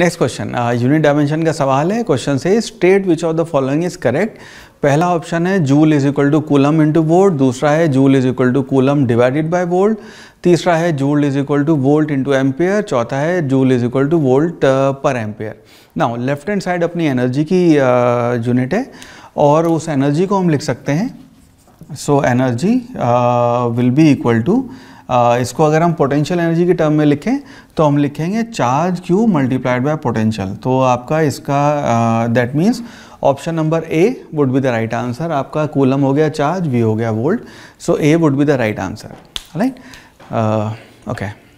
next question unit dimension का सवाल है क्वेश्चन से state which of the following is correct पहला ऑप्शन है joule is equal to coulomb into volt दूसरा है joule is equal to coulomb divided by volt तीसरा है joule is equal to volt into ampere चौथा है joule is equal to volt per ampere now left hand side अपनी energy की unit uh, है और उस एनर्जी को हम लिख सकते हैं so energy will be equal to इसको अगर हम पोटेंशियल एनर्जी के टर्म में लिखें तो हम लिखेंगे charge Q multiplied by potential तो आपका इसका that means option number A would be the right answer आपका कूलम हो गया चार्ज वी हो गया volt so A would be the right answer right okay